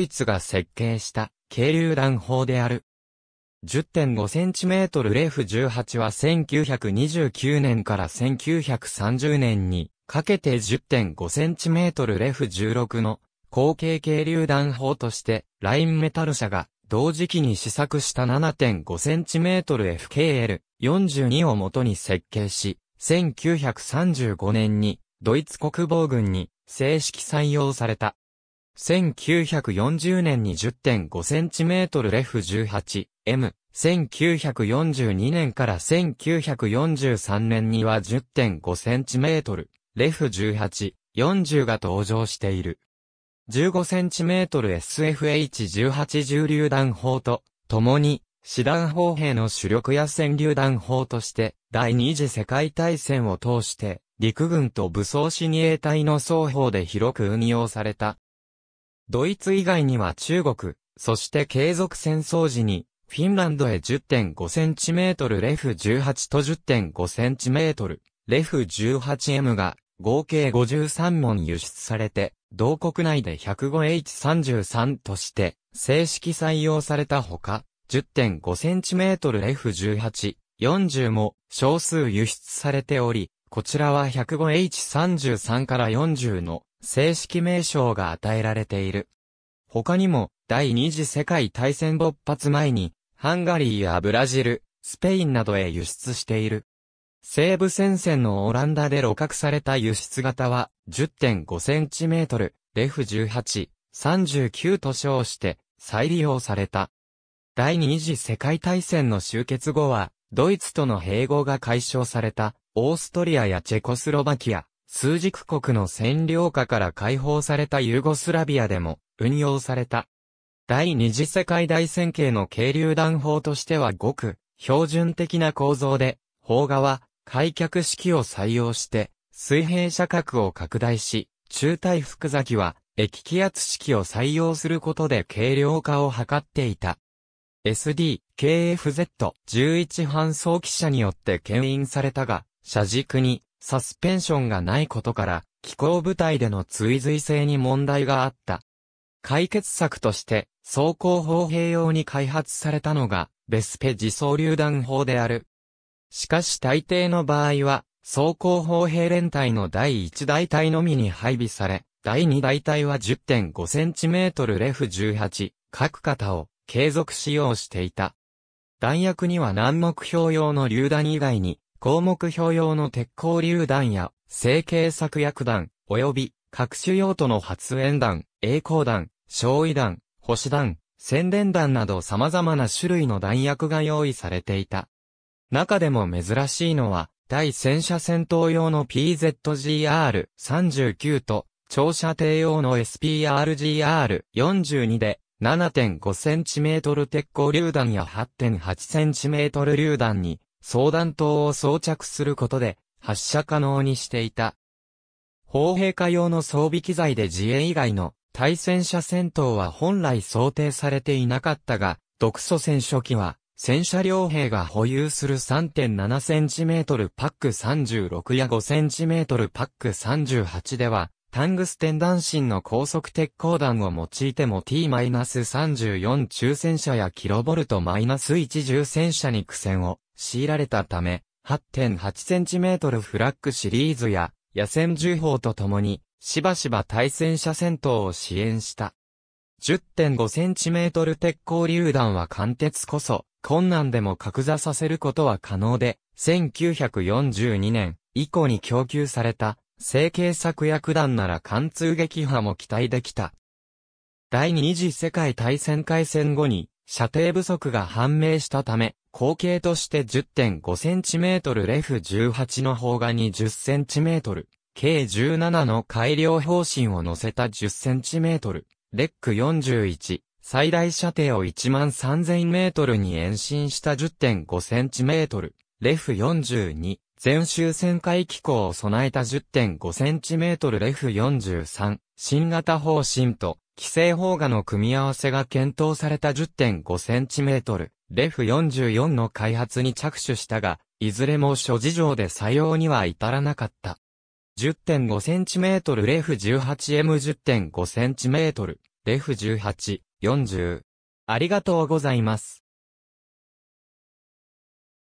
イツが設計した軽榴弾砲である。10.5cm レフ18は1929年から1930年にかけて 10.5cm レフ16の後継軽榴弾砲としてラインメタル社が同時期に試作した 7.5cmFKL42 をもとに設計し、1935年にドイツ国防軍に正式採用された。1940年に 10.5cm レフ 18M、1942年から1943年には 10.5cm レフ18、40が登場している。15cm SFH18 重榴弾砲と、共に、師団砲兵の主力や戦榴弾砲として、第二次世界大戦を通して、陸軍と武装に衛隊の双方で広く運用された。ドイツ以外には中国、そして継続戦争時に、フィンランドへ 10.5cm レフ18と 10.5cm レフ 18M が合計53門輸出されて、同国内で 105H33 として正式採用されたほか、10.5cm レフ18、40も少数輸出されており、こちらは 105H33 から40の正式名称が与えられている。他にも、第二次世界大戦勃発前に、ハンガリーやブラジル、スペインなどへ輸出している。西部戦線のオランダで露獲された輸出型は10.5センチメートル、レフ18、39と称して再利用された。第二次世界大戦の終結後は、ドイツとの併合が解消された、オーストリアやチェコスロバキア、数軸国の占領下から解放されたユーゴスラビアでも運用された。第二次世界大戦系の軽榴弾砲としてはごく標準的な構造で、砲画は開脚式を採用して水平射角を拡大し、中体福崎は液気圧式を採用することで軽量化を図っていた。SD、KFZ、11搬送機車によって牽引されたが、車軸にサスペンションがないことから、気候部隊での追随性に問題があった。解決策として、走行砲兵用に開発されたのが、ベスペ自走榴弾砲である。しかし大抵の場合は、装甲砲兵連隊の第1大隊のみに配備され、第2大隊は 10.5cm レフ18、各型を継続使用していた。弾薬には難目標用の榴弾以外に、項目表用の鉄鋼榴弾や、成形作薬弾、及び、各種用途の発煙弾、栄光弾、焼夷弾、星弾、宣伝弾など様々な種類の弾薬が用意されていた。中でも珍しいのは、対戦車戦闘用の PZGR39 と、長射程用の SPRGR42 で、7.5センチメートル鉄鋼榴弾や8.8センチメートル榴弾に、相談灯を装着することで発射可能にしていた。砲兵化用の装備機材で自衛以外の対戦車戦闘は本来想定されていなかったが、独ソ戦初期は戦車両兵が保有する 3.7cm パック36や 5cm パック38では、タングステン弾心の高速鉄鋼弾を用いても T-34 中戦車やキロボルト1重戦車に苦戦を強いられたため、8.8cm フラッグシリーズや野戦銃砲と共に、しばしば対戦車戦闘を支援した。10.5cm 鉄鋼榴弾は貫鉄こそ、困難でも格座させることは可能で、1942年以降に供給された、成形作薬弾なら貫通撃破も期待できた。第二次世界大戦開戦後に、射程不足が判明したため、口径として 10.5cm レフ18の方が 20cm、計17の改良方針を乗せた 10cm、レック41、最大射程を1万3000メートルに延伸した10.5センチメートル、レフ42、全周旋回機構を備えた10.5センチメートルレフ43、新型方針と、規制砲画の組み合わせが検討された10.5センチメートル、レフ44の開発に着手したが、いずれも諸事情で採用には至らなかった。10.5cm レフ 18M10.5cm レフ18、40。ありがとうございます。